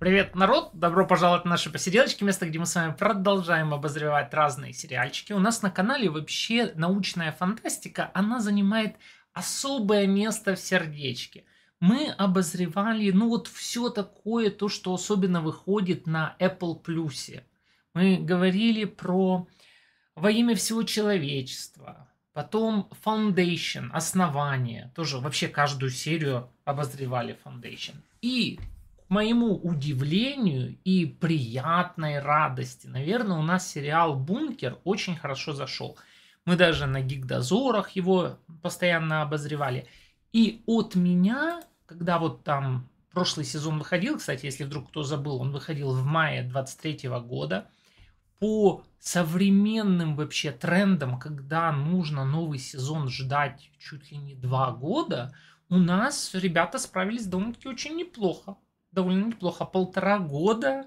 Привет, народ! Добро пожаловать на наши посиделочки, место, где мы с вами продолжаем обозревать разные сериальчики. У нас на канале вообще научная фантастика, она занимает особое место в сердечке. Мы обозревали, ну вот все такое, то, что особенно выходит на Apple Plus. Мы говорили про «Во имя всего человечества», потом Foundation, «Основание», тоже вообще каждую серию обозревали Foundation. И моему удивлению и приятной радости, наверное, у нас сериал «Бункер» очень хорошо зашел. Мы даже на гигдозорах его постоянно обозревали. И от меня, когда вот там прошлый сезон выходил, кстати, если вдруг кто забыл, он выходил в мае 23 года, по современным вообще трендам, когда нужно новый сезон ждать чуть ли не два года, у нас ребята справились довольно-таки очень неплохо довольно неплохо. А полтора года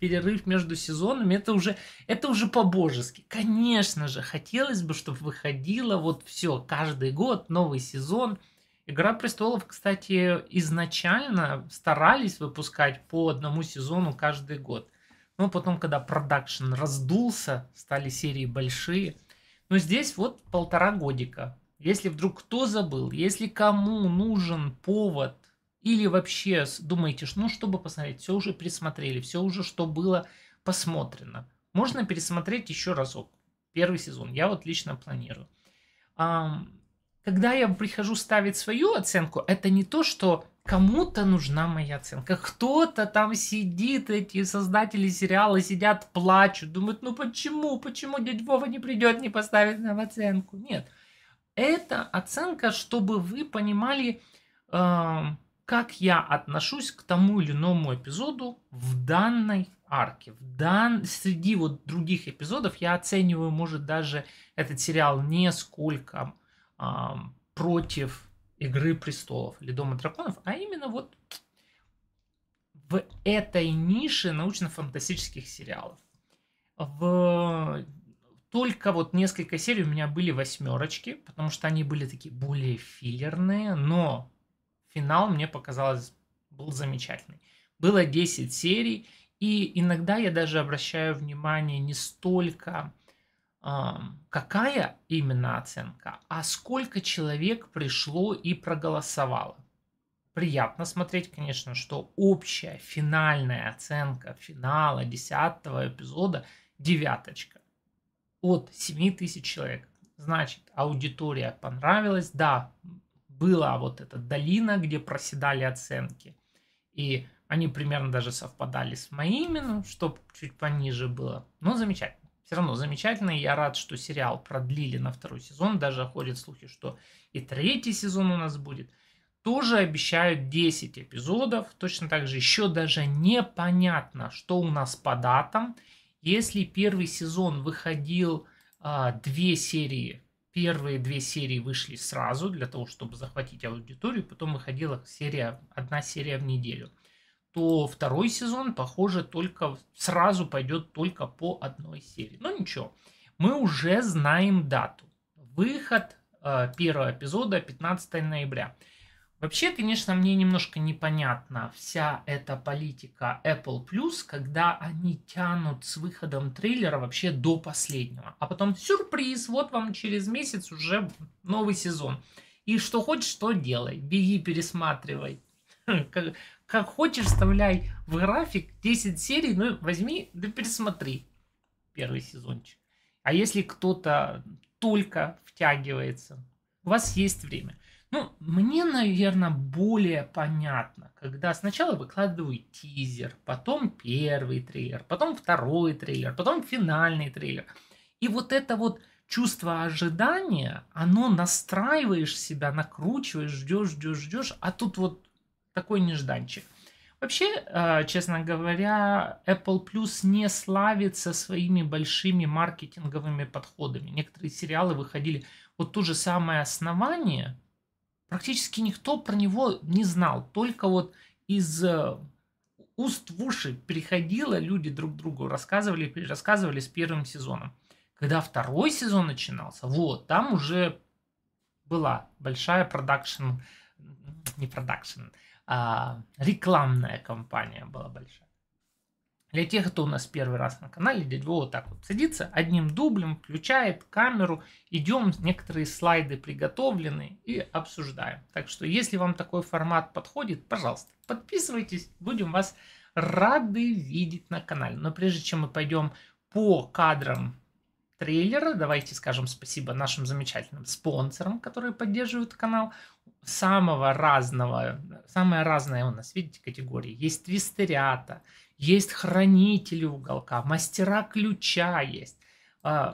перерыв между сезонами, это уже, это уже по-божески. Конечно же, хотелось бы, чтобы выходило вот все, каждый год новый сезон. Игра престолов, кстати, изначально старались выпускать по одному сезону каждый год. Но потом, когда продакшн раздулся, стали серии большие. Но здесь вот полтора годика. Если вдруг кто забыл, если кому нужен повод или вообще думаете, ну, чтобы посмотреть, все уже присмотрели, все уже, что было посмотрено. Можно пересмотреть еще разок. Первый сезон. Я вот лично планирую. Когда я прихожу ставить свою оценку, это не то, что кому-то нужна моя оценка. Кто-то там сидит, эти создатели сериала сидят, плачут, думают, ну почему, почему дядь Вова не придет, не поставит нам оценку. Нет. Это оценка, чтобы вы понимали, как я отношусь к тому или иному эпизоду в данной арке. В дан... Среди вот других эпизодов я оцениваю, может, даже этот сериал несколько эм, против «Игры престолов» или «Дома драконов», а именно вот в этой нише научно-фантастических сериалов. В... Только вот несколько серий у меня были восьмерочки, потому что они были такие более филлерные, но финал мне показалось был замечательный. Было 10 серий, и иногда я даже обращаю внимание не столько какая именно оценка, а сколько человек пришло и проголосовало. Приятно смотреть, конечно, что общая финальная оценка финала десятого эпизода девяточка от 7 тысяч человек. Значит, аудитория понравилась, да, была вот эта долина, где проседали оценки. И они примерно даже совпадали с моими, ну, что чуть пониже было. Но замечательно. Все равно замечательно. Я рад, что сериал продлили на второй сезон. Даже ходят слухи, что и третий сезон у нас будет. Тоже обещают 10 эпизодов. Точно так же еще даже непонятно, что у нас по датам. Если первый сезон выходил э, две серии Первые две серии вышли сразу для того, чтобы захватить аудиторию, потом выходила серия, одна серия в неделю. То второй сезон, похоже, только сразу пойдет только по одной серии. Но ничего, мы уже знаем дату. Выход э, первого эпизода 15 ноября. Вообще, конечно, мне немножко непонятна вся эта политика Apple Plus, когда они тянут с выходом трейлера вообще до последнего. А потом сюрприз, вот вам через месяц уже новый сезон. И что хочешь, то делай. Беги, пересматривай. Как, как хочешь, вставляй в график 10 серий, ну возьми, да пересмотри первый сезончик. А если кто-то только втягивается, у вас есть время. Ну, мне, наверное, более понятно, когда сначала выкладывают тизер, потом первый трейлер, потом второй трейлер, потом финальный трейлер. И вот это вот чувство ожидания, оно настраиваешь себя, накручиваешь, ждешь, ждешь, ждешь, а тут вот такой нежданчик. Вообще, э, честно говоря, Apple Plus не славится своими большими маркетинговыми подходами. Некоторые сериалы выходили. Вот то же самое основание практически никто про него не знал. Только вот из э, уст в уши переходило, люди друг другу рассказывали, рассказывали с первым сезоном. Когда второй сезон начинался, вот, там уже была большая продакшн, не продакшн, а рекламная кампания была большая для тех, кто у нас первый раз на канале, для него так вот садится, одним дублем включает камеру, идем, некоторые слайды приготовлены и обсуждаем. Так что, если вам такой формат подходит, пожалуйста, подписывайтесь, будем вас рады видеть на канале. Но прежде чем мы пойдем по кадрам трейлера, давайте скажем спасибо нашим замечательным спонсорам, которые поддерживают канал. Самого разного, самое разное у нас, видите, категории. Есть твистерята, есть хранители уголка, мастера ключа есть э,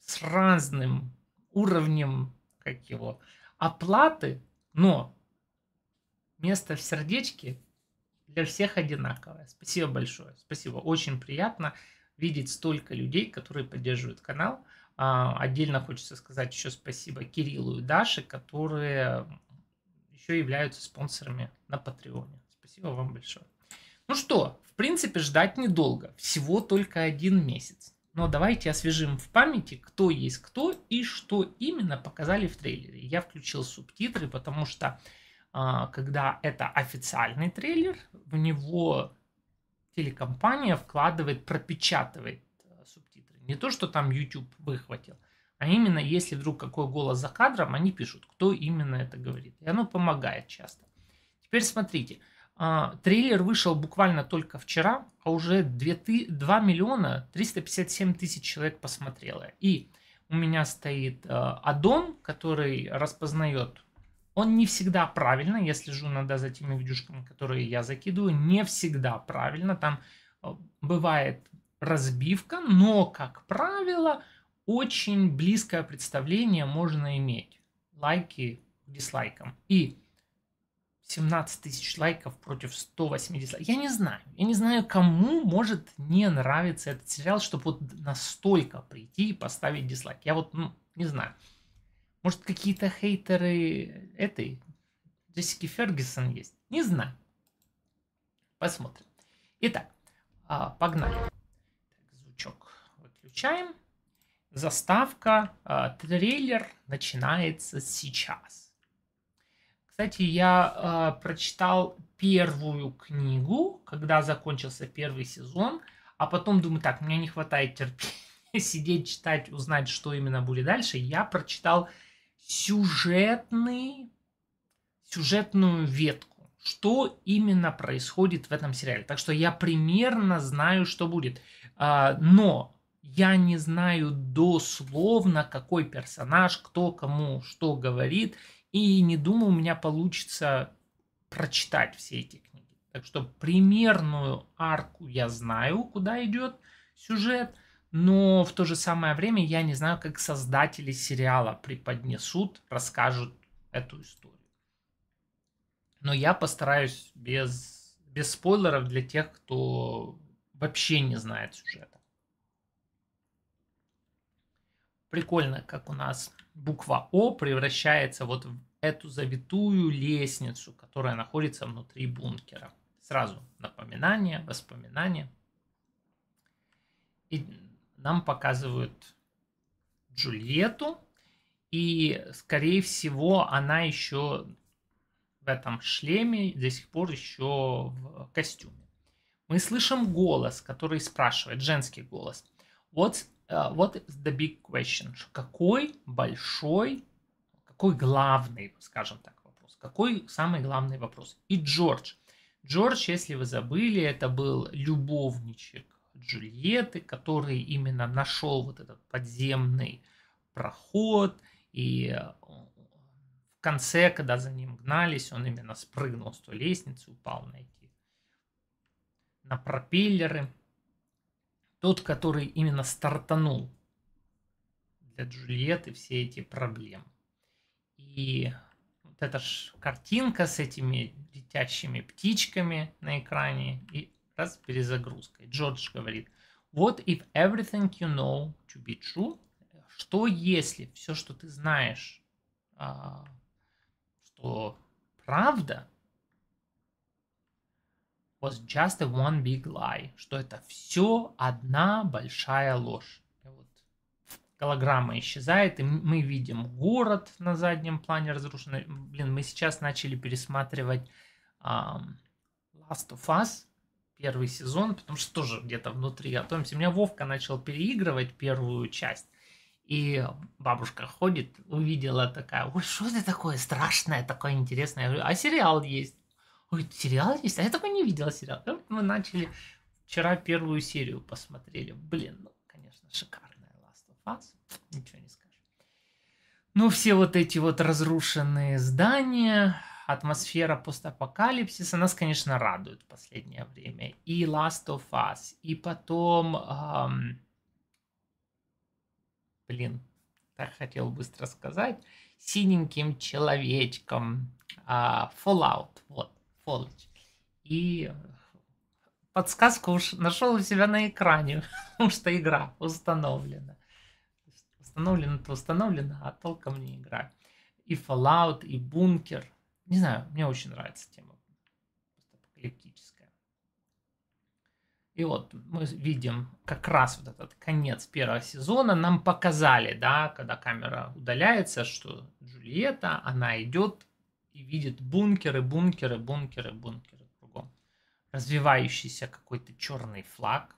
с разным уровнем как его, оплаты, но место в сердечке для всех одинаковое. Спасибо большое, спасибо, очень приятно видеть столько людей, которые поддерживают канал. А, отдельно хочется сказать еще спасибо Кириллу и Даше, которые еще являются спонсорами на Патреоне. Спасибо вам большое. Ну что, в принципе, ждать недолго, всего только один месяц. Но давайте освежим в памяти, кто есть кто и что именно показали в трейлере. Я включил субтитры, потому что а, когда это официальный трейлер, в него телекомпания вкладывает, пропечатывает э, субтитры. Не то, что там YouTube выхватил, а именно если вдруг какой голос за кадром, они пишут, кто именно это говорит. И оно помогает часто. Теперь смотрите, а, трейлер вышел буквально только вчера, а уже 2 миллиона 357 тысяч человек посмотрело. И у меня стоит э, аддон, который распознает он не всегда правильно, я слежу иногда за теми видюшками, которые я закидываю, не всегда правильно, там э, бывает разбивка, но, как правило, очень близкое представление можно иметь. Лайки к дизлайкам. И 17 тысяч лайков против 180. лайков. Я не знаю. Я не знаю, кому может не нравиться этот сериал, чтобы вот настолько прийти и поставить дизлайк. Я вот, ну, не знаю. Может, какие-то хейтеры этой Джессики Фергюсон есть? Не знаю. Посмотрим. Итак, а, погнали. Так, звучок выключаем. Заставка, а, трейлер начинается сейчас. Кстати, я э, прочитал первую книгу, когда закончился первый сезон, а потом думаю, так, мне не хватает терпения сидеть, читать, узнать, что именно будет дальше. Я прочитал сюжетный, сюжетную ветку, что именно происходит в этом сериале. Так что я примерно знаю, что будет. А, но я не знаю дословно, какой персонаж, кто кому что говорит и не думаю, у меня получится прочитать все эти книги. Так что примерную арку я знаю, куда идет сюжет, но в то же самое время я не знаю, как создатели сериала преподнесут, расскажут эту историю. Но я постараюсь без, без спойлеров для тех, кто вообще не знает сюжета. Прикольно, как у нас буква О превращается вот в эту завитую лестницу, которая находится внутри бункера. Сразу напоминание, воспоминание. И нам показывают Джульетту. И, скорее всего, она еще в этом шлеме, до сих пор еще в костюме. Мы слышим голос, который спрашивает, женский голос. What's Э, вот the big question. Какой большой, какой главный, скажем так, вопрос? Какой самый главный вопрос? И Джордж. Джордж, если вы забыли, это был любовничек Джульетты, который именно нашел вот этот подземный проход, и э, в конце, когда за ним гнались, он именно спрыгнул с той лестницы, упал на эти на пропеллеры. Тот, который именно стартанул для Джульетты все эти проблемы. И вот эта ж картинка с этими летящими птичками на экране и раз перезагрузка. Джордж говорит, what if everything you know to be true? Что если все, что ты знаешь, а, что правда, was just a one big lie, что это все одна большая ложь. Вот. Голограмма исчезает, и мы видим город на заднем плане разрушенный. Блин, мы сейчас начали пересматривать um, Last of Us, первый сезон, потому что тоже где-то внутри готовимся. У меня Вовка начал переигрывать первую часть. И бабушка ходит, увидела такая, ой, что это такое страшное, такое интересное. Я говорю, а сериал есть. Ой, сериал есть? А я такой не видел сериал. Мы начали вчера первую серию посмотрели. Блин, ну, конечно, шикарная Last of Us. Ничего не скажешь. Ну, все вот эти вот разрушенные здания, атмосфера постапокалипсиса нас, конечно, радует в последнее время. И Last of Us, и потом... Эм... Блин, так хотел быстро сказать. Синеньким человечком. Э, Fallout. Полыч. И подсказку уж нашел у себя на экране, потому что игра установлена. установлена, то установлена, а толком не игра. И Fallout, и Бункер. Не знаю, мне очень нравится тема постапокалиптическая. И вот мы видим как раз вот этот конец первого сезона. Нам показали, да, когда камера удаляется, что Джульетта, она идет и видит бункеры, бункеры, бункеры, бункеры кругом. Развивающийся какой-то черный флаг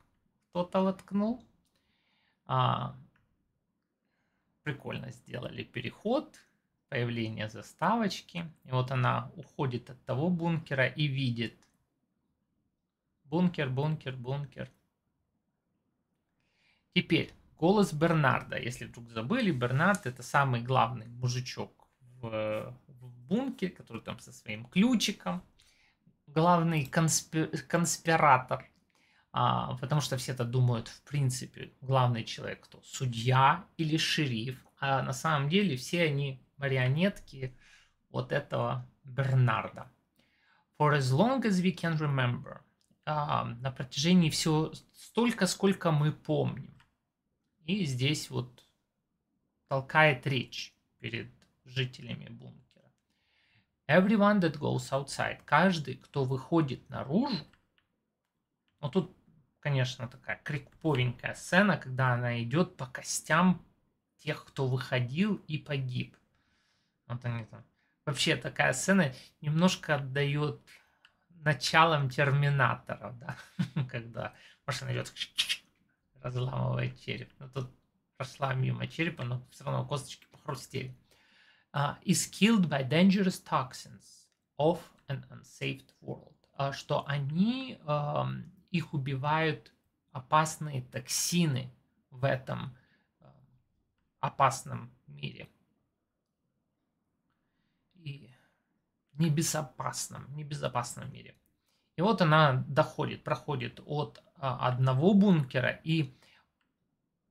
кто-то воткнул. А, прикольно сделали переход, появление заставочки. И вот она уходит от того бункера и видит бункер, бункер, бункер. Теперь голос Бернарда. Если вдруг забыли, Бернард это самый главный мужичок в бункер, который там со своим ключиком, главный конспи конспиратор, а, потому что все это думают, в принципе, главный человек кто? Судья или шериф, а на самом деле все они марионетки вот этого Бернарда. For as long as we can remember. А, на протяжении всего столько, сколько мы помним. И здесь вот толкает речь перед жителями бункера. Everyone that goes outside. Каждый, кто выходит наружу. Ну, тут, конечно, такая криповенькая сцена, когда она идет по костям тех, кто выходил и погиб. Вот они там. Вообще такая сцена немножко отдает началом Терминатора, да, когда машина идет, разламывает череп. Но ну, тут прошла мимо черепа, но все равно косточки похрустели uh, is killed by dangerous toxins of an unsafe world, uh, что они um, их убивают опасные токсины в этом uh, опасном мире и небезопасном, небезопасном мире. И вот она доходит, проходит от а, одного бункера, и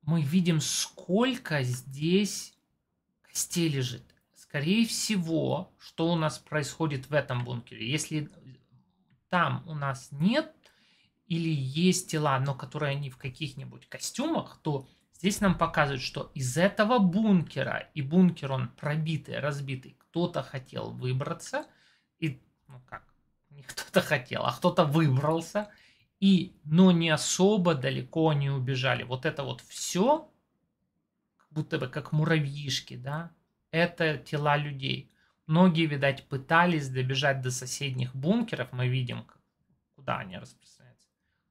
мы видим, сколько здесь костей лежит. Скорее всего, что у нас происходит в этом бункере? Если там у нас нет или есть тела, но которые они в каких-нибудь костюмах, то здесь нам показывают, что из этого бункера, и бункер он пробитый, разбитый, кто-то хотел выбраться, и, ну как, не кто-то хотел, а кто-то выбрался, и, но не особо далеко они убежали. Вот это вот все, как будто бы как муравьишки, да, это тела людей. Многие, видать, пытались добежать до соседних бункеров, мы видим, куда они распространяются.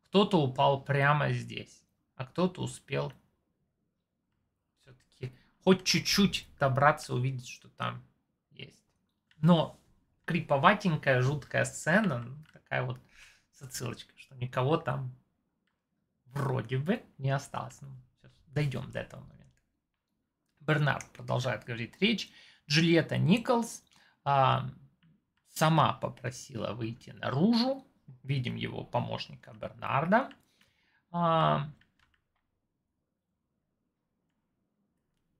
Кто-то упал прямо здесь, а кто-то успел все-таки хоть чуть-чуть добраться, увидеть, что там есть. Но криповатенькая, жуткая сцена, такая вот социлочка, что никого там вроде бы не осталось. Ну, дойдем до этого. Бернард продолжает говорить речь. Джульетта Николс а, сама попросила выйти наружу. Видим его помощника Бернарда. А,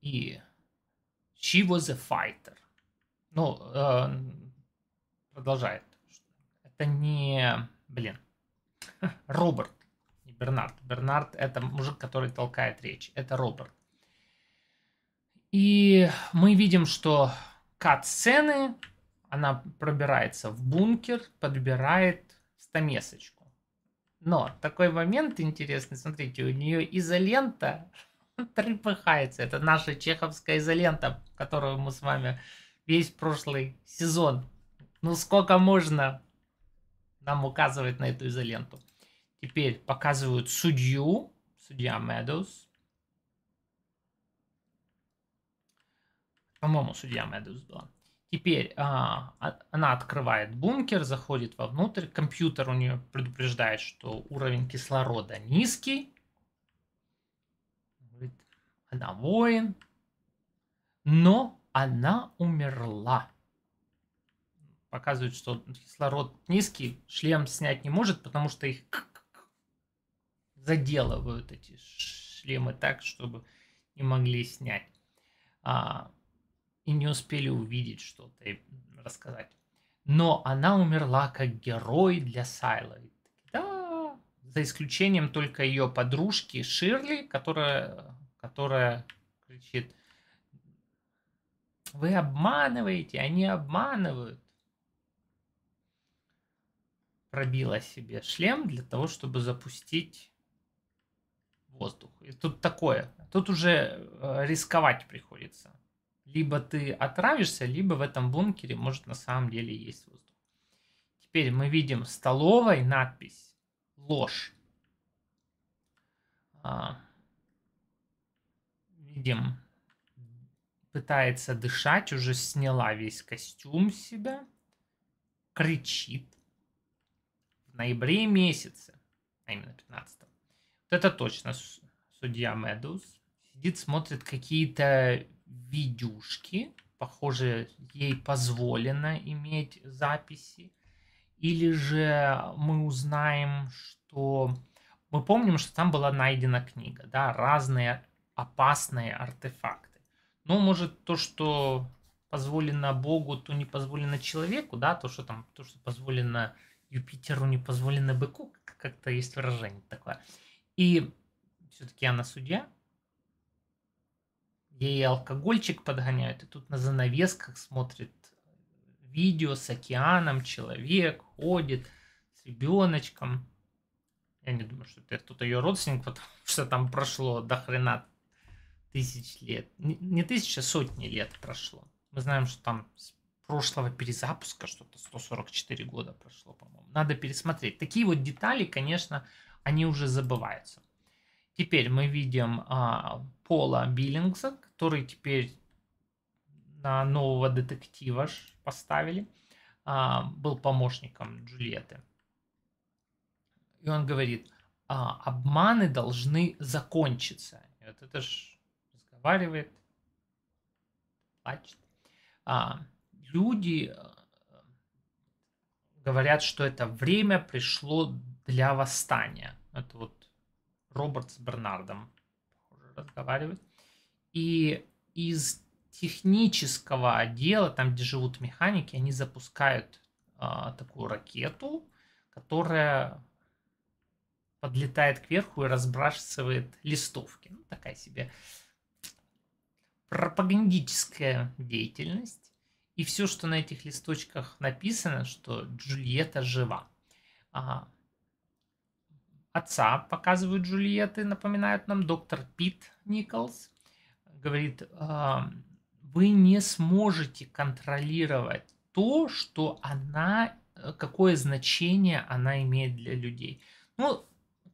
и she was a fighter. Ну, э, продолжает. Это не, блин, Роберт, не Бернард. Бернард это мужик, который толкает речь. Это Роберт. И мы видим, что кат-сцены, она пробирается в бункер, подбирает стамесочку. Но такой момент интересный, смотрите, у нее изолента трепыхается. Это наша чеховская изолента, которую мы с вами весь прошлый сезон. Ну сколько можно нам указывать на эту изоленту? Теперь показывают судью, судья Медоуз, самому судья Мэддус была. Теперь а, а, она открывает бункер, заходит вовнутрь, компьютер у нее предупреждает, что уровень кислорода низкий. Она воин, но она умерла. Показывает, что кислород низкий, шлем снять не может, потому что их заделывают эти шлемы так, чтобы не могли снять. А, и не успели увидеть что-то и рассказать. Но она умерла как герой для Сайла. Да, за исключением только ее подружки Ширли, которая, которая кричит, вы обманываете, они обманывают. Пробила себе шлем для того, чтобы запустить воздух. И тут такое. Тут уже э, рисковать приходится либо ты отравишься, либо в этом бункере, может, на самом деле есть воздух. Теперь мы видим в столовой надпись «Ложь». А, видим, пытается дышать, уже сняла весь костюм с себя, кричит. В ноябре месяце, а именно 15 -м. Вот это точно судья Медус сидит, смотрит какие-то видюшки, похоже, ей позволено иметь записи, или же мы узнаем, что мы помним, что там была найдена книга, да, разные опасные артефакты. Ну, может, то, что позволено Богу, то не позволено человеку, да, то, что там, то, что позволено Юпитеру, не позволено быку, как-то есть выражение такое. И все-таки она судья, ей алкогольчик подгоняют, и тут на занавесках смотрит видео с океаном, человек ходит с ребеночком. Я не думаю, что это кто-то ее родственник, потому что там прошло до хрена тысяч лет. Не тысяча, а сотни лет прошло. Мы знаем, что там с прошлого перезапуска что-то 144 года прошло, по-моему. Надо пересмотреть. Такие вот детали, конечно, они уже забываются. Теперь мы видим а, Пола Биллингса, который теперь на нового детектива поставили, а, был помощником Джульетты. И он говорит, «А, обманы должны закончиться. И вот это ж разговаривает, плачет. А, люди э, говорят, что это время пришло для восстания. Это вот Роберт с Бернардом разговаривает. И из технического отдела, там, где живут механики, они запускают а, такую ракету, которая подлетает кверху и разбрасывает листовки. Ну, такая себе пропагандическая деятельность. И все, что на этих листочках написано, что Джульетта жива. А, Отца показывают Джульетты, напоминают нам доктор Пит Николс. Говорит, вы не сможете контролировать то, что она, э, какое значение она имеет для людей. Ну,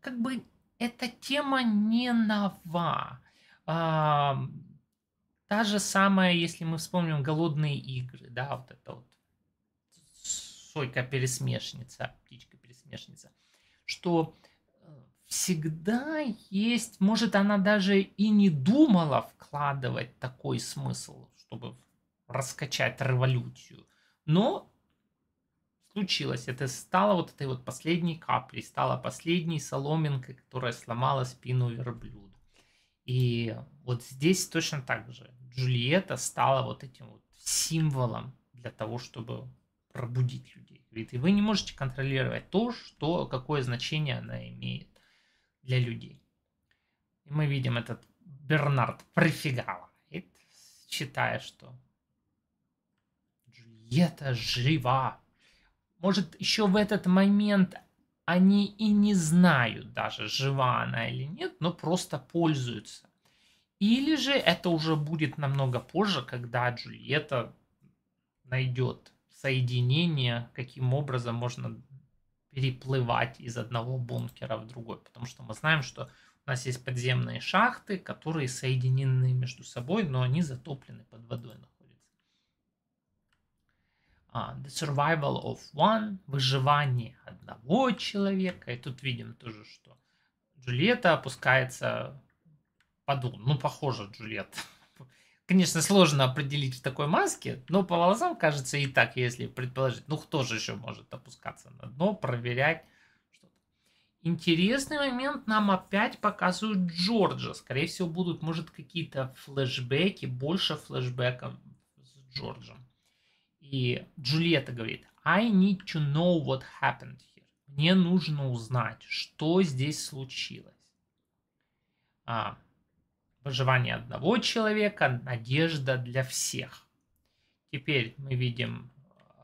как бы эта тема не нова. та же самая, если мы вспомним голодные игры, да, вот это вот сойка-пересмешница, птичка-пересмешница, что всегда есть, может, она даже и не думала вкладывать такой смысл, чтобы раскачать революцию. Но случилось, это стало вот этой вот последней каплей, стала последней соломинкой, которая сломала спину верблюду. И вот здесь точно так же Джульетта стала вот этим вот символом для того, чтобы пробудить людей. Говорит, и вы не можете контролировать то, что, какое значение она имеет для людей. И мы видим этот Бернард прифигавает, считая, что Джульетта жива. Может, еще в этот момент они и не знают даже, жива она или нет, но просто пользуются. Или же это уже будет намного позже, когда Джульетта найдет соединение, каким образом можно переплывать из одного бункера в другой, потому что мы знаем, что у нас есть подземные шахты, которые соединены между собой, но они затоплены под водой находятся. Uh, the survival of one, выживание одного человека. И тут видим тоже, что Джульетта опускается под... воду, Ну, похоже, Джульетта конечно, сложно определить в такой маске, но по волосам кажется и так, если предположить. Ну, кто же еще может опускаться на дно, проверять что-то. Интересный момент нам опять показывают Джорджа. Скорее всего, будут, может, какие-то флешбеки, больше флешбеков с Джорджем. И Джульетта говорит, I need to know what happened here. Мне нужно узнать, что здесь случилось. А, Выживание одного человека, надежда для всех. Теперь мы видим,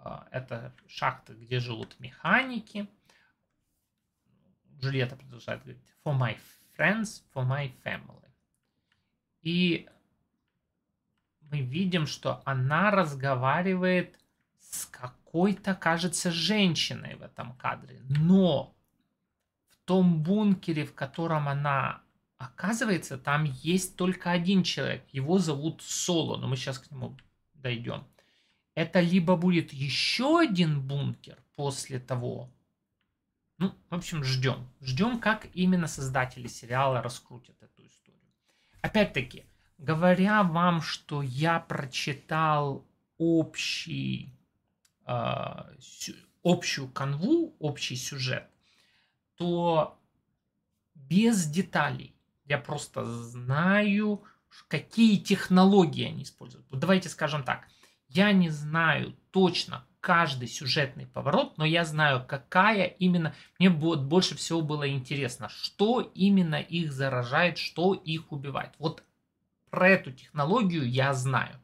а, это шахты, где живут механики. Джульетта продолжает говорить «For my friends, for my family». И мы видим, что она разговаривает с какой-то, кажется, женщиной в этом кадре. Но в том бункере, в котором она Оказывается, там есть только один человек. Его зовут Соло, но мы сейчас к нему дойдем. Это либо будет еще один бункер после того. Ну, в общем, ждем. Ждем, как именно создатели сериала раскрутят эту историю. Опять-таки, говоря вам, что я прочитал общий, э, общую канву, общий сюжет, то без деталей я просто знаю, какие технологии они используют. Вот давайте скажем так. Я не знаю точно каждый сюжетный поворот, но я знаю, какая именно... Мне будет больше всего было интересно, что именно их заражает, что их убивает. Вот про эту технологию я знаю.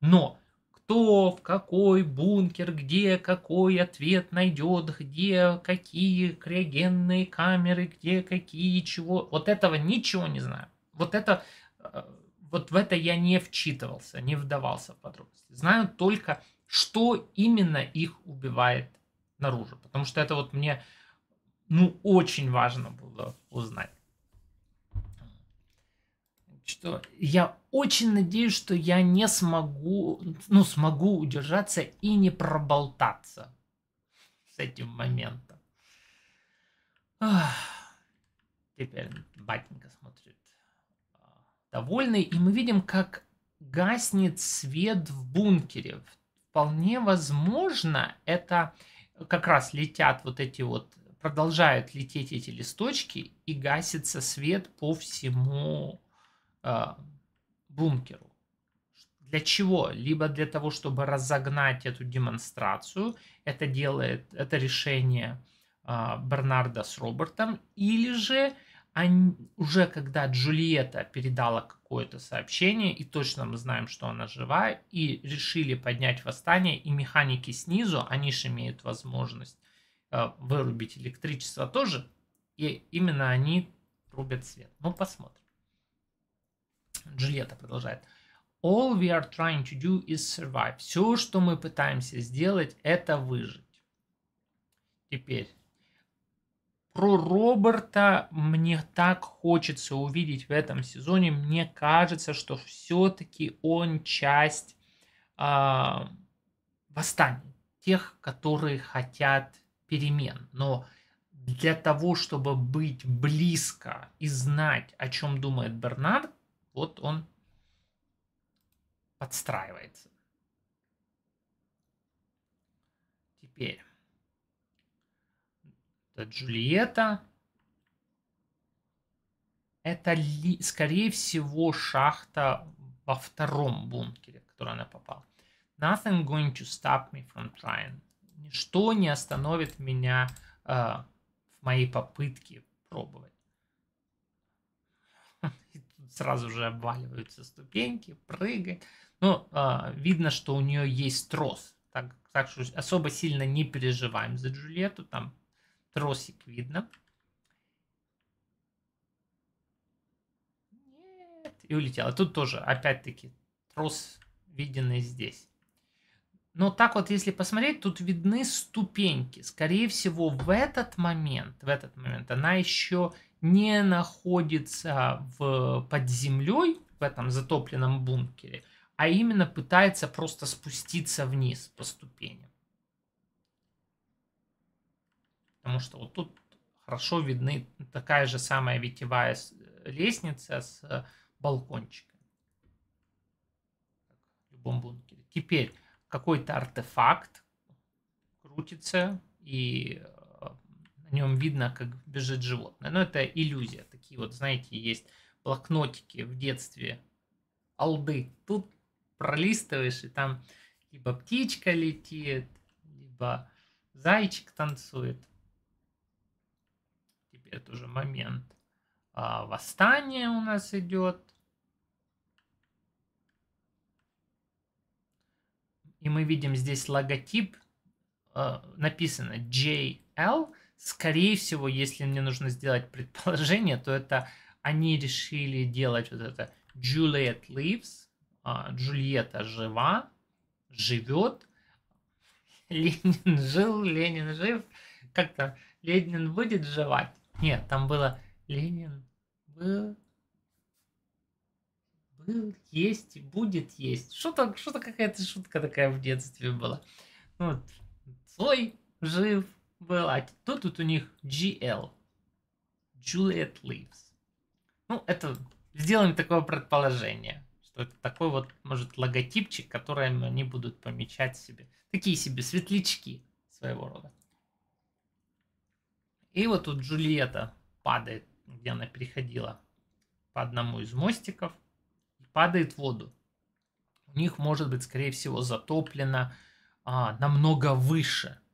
Но кто в какой бункер, где какой ответ найдет, где какие криогенные камеры, где какие чего. Вот этого ничего не знаю. Вот это э, вот в это я не вчитывался, не вдавался в подробности. Знаю только, что именно их убивает наружу, потому что это вот мне ну очень важно было узнать что я очень надеюсь, что я не смогу, ну, смогу удержаться и не проболтаться с этим моментом. Теперь батенька смотрит довольный, и мы видим, как гаснет свет в бункере. Вполне возможно, это как раз летят вот эти вот, продолжают лететь эти листочки, и гасится свет по всему Э, бункеру. Для чего? Либо для того, чтобы разогнать эту демонстрацию, это делает это решение э, Бернарда с Робертом, или же они, уже когда Джульетта передала какое-то сообщение, и точно мы знаем, что она жива, и решили поднять восстание, и механики снизу, они же имеют возможность э, вырубить электричество тоже, и именно они рубят свет. Ну, посмотрим. Джульетта продолжает. All we are trying to do is survive. Все, что мы пытаемся сделать, это выжить. Теперь. Про Роберта мне так хочется увидеть в этом сезоне. Мне кажется, что все-таки он часть э, а, восстания. Тех, которые хотят перемен. Но для того, чтобы быть близко и знать, о чем думает Бернард, вот он подстраивается. Теперь. Это Джульетта. Это, ли, скорее всего, шахта во втором бункере, в который она попала. Nothing going to stop me from trying. Ничто не остановит меня э, в моей попытке пробовать сразу же обваливаются ступеньки, прыгает. Ну, э, видно, что у нее есть трос. Так, так что особо сильно не переживаем за Джульетту. Там тросик видно. Нет, и улетела. Тут тоже, опять-таки, трос виден и здесь. Но так вот, если посмотреть, тут видны ступеньки. Скорее всего, в этот момент, в этот момент она еще не находится в, под землей, в этом затопленном бункере, а именно пытается просто спуститься вниз по ступеням. Потому что вот тут хорошо видны такая же самая ветевая э, лестница с э, балкончиком. В любом бункере. Теперь какой-то артефакт крутится и на нем видно, как бежит животное. Но это иллюзия. Такие вот, знаете, есть блокнотики в детстве, алды. Тут пролистываешь, и там либо птичка летит, либо зайчик танцует. Теперь тоже момент. А, восстание у нас идет. И мы видим здесь логотип, э, написано JL, Скорее всего, если мне нужно сделать предположение, то это они решили делать вот это Juliet lives, а, Джульетта жива, живет, Ленин жил, Ленин жив, как-то Ленин будет жевать. Нет, там было Ленин был, был, есть и будет есть. Что-то, что-то какая-то шутка такая в детстве была. Ну, вот, Цой жив, Well, а кто тут у них GL? Juliet Leaves. Ну, это сделаем такое предположение, что это такой вот, может, логотипчик, которым они будут помечать себе. Такие себе светлячки своего рода. И вот тут Джульетта падает, где она переходила по одному из мостиков, и падает в воду. У них может быть, скорее всего, затоплено а, намного выше –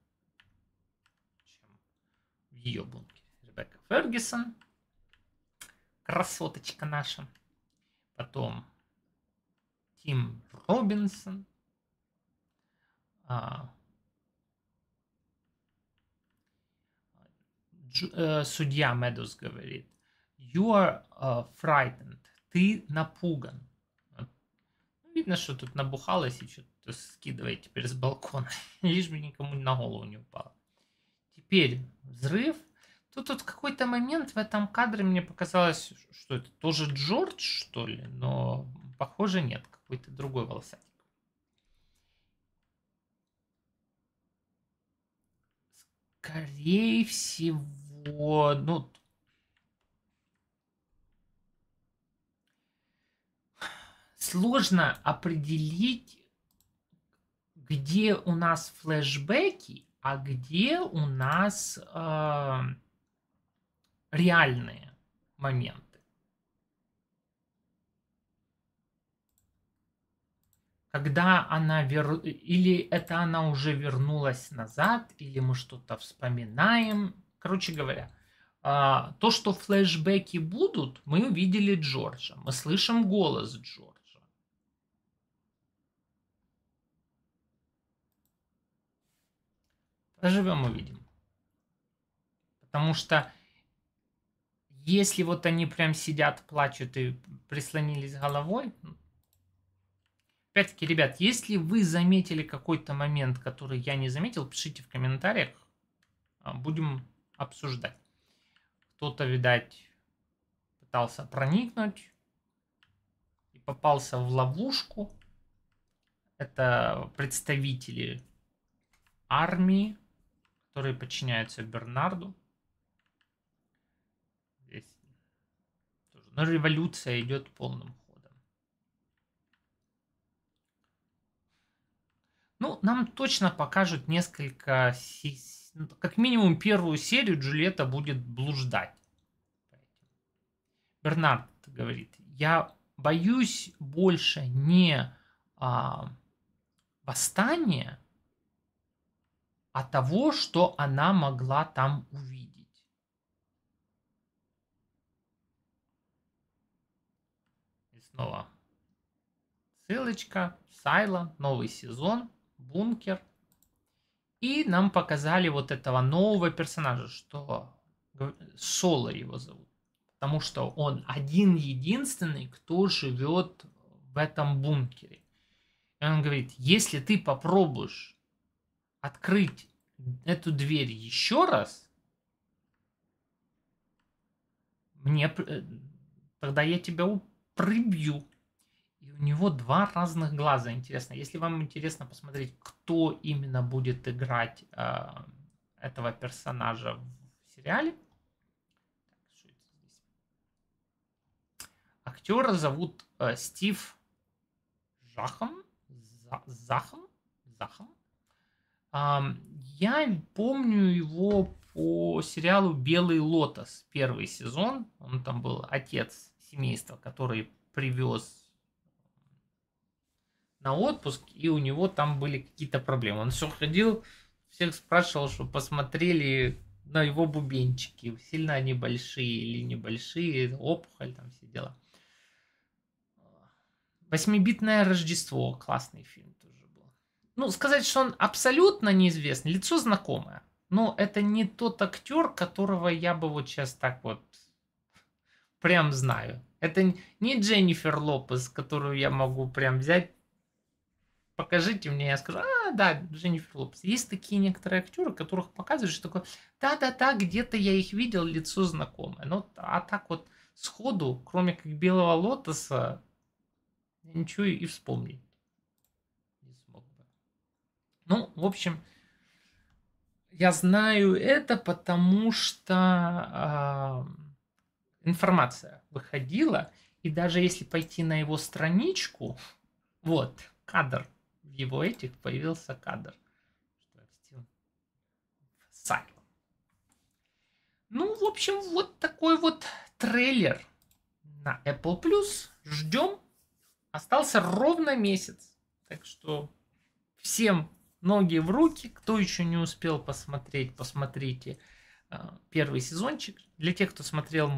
ее бункере. Ребекка Фергюсон, красоточка наша. Потом Тим Робинсон. А, э, судья Медус говорит, you are э, frightened, ты напуган. Ну, видно, что тут набухалось и что-то скидывает теперь с балкона, лишь бы никому на голову не упало теперь взрыв. Тут вот какой-то момент в этом кадре мне показалось, что это тоже Джордж, что ли, но похоже нет, какой-то другой волосатик. Скорее всего, ну, сложно определить, где у нас флешбеки, а где у нас э, реальные моменты. Когда она вер... Или это она уже вернулась назад, или мы что-то вспоминаем. Короче говоря, э, то, что флешбеки будут, мы увидели Джорджа. Мы слышим голос Джорджа. Поживем, увидим. Потому что если вот они прям сидят, плачут и прислонились головой... Опять-таки, ребят, если вы заметили какой-то момент, который я не заметил, пишите в комментариях. А, будем обсуждать. Кто-то, видать, пытался проникнуть и попался в ловушку. Это представители армии, которые подчиняются Бернарду. Здесь тоже. Но революция идет полным ходом. Ну, нам точно покажут несколько, ну, как минимум первую серию Джульетта будет блуждать. Бернард говорит, я боюсь больше не а, восстания, а того, что она могла там увидеть. И снова ссылочка, Сайла, новый сезон, бункер. И нам показали вот этого нового персонажа, что Соло его зовут. Потому что он один единственный, кто живет в этом бункере. И он говорит, если ты попробуешь открыть эту дверь еще раз, мне э, тогда я тебя прибью. И у него два разных глаза. Интересно, если вам интересно посмотреть, кто именно будет играть э, этого персонажа в сериале. Актера зовут э, Стив Жахом. За, Захом? Захом? Я помню его по сериалу «Белый лотос», первый сезон. Он там был отец семейства, который привез на отпуск, и у него там были какие-то проблемы. Он все ходил, всех спрашивал, что посмотрели на его бубенчики, сильно они большие или небольшие, опухоль там все дела. Восьмибитное Рождество, классный фильм ну, сказать, что он абсолютно неизвестный, лицо знакомое. Но это не тот актер, которого я бы вот сейчас так вот прям знаю. Это не Дженнифер Лопес, которую я могу прям взять, покажите мне, я скажу, а, да, Дженнифер Лопес. Есть такие некоторые актеры, которых показывают, что такое, да-да-да, где-то я их видел, лицо знакомое. Ну, а так вот сходу, кроме как Белого Лотоса, ничего и вспомнить. Ну, в общем, я знаю это, потому что э, информация выходила, и даже если пойти на его страничку, вот, кадр, в его этих появился кадр. Ну, в общем, вот такой вот трейлер на Apple Plus. Ждем. Остался ровно месяц. Так что всем Ноги в руки. Кто еще не успел посмотреть, посмотрите э, первый сезончик. Для тех, кто смотрел,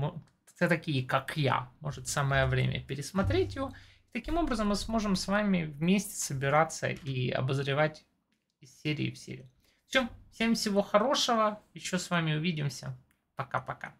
такие как я, может самое время пересмотреть его. Таким образом мы сможем с вами вместе собираться и обозревать из серии в серию. Все, всем всего хорошего, еще с вами увидимся. Пока-пока.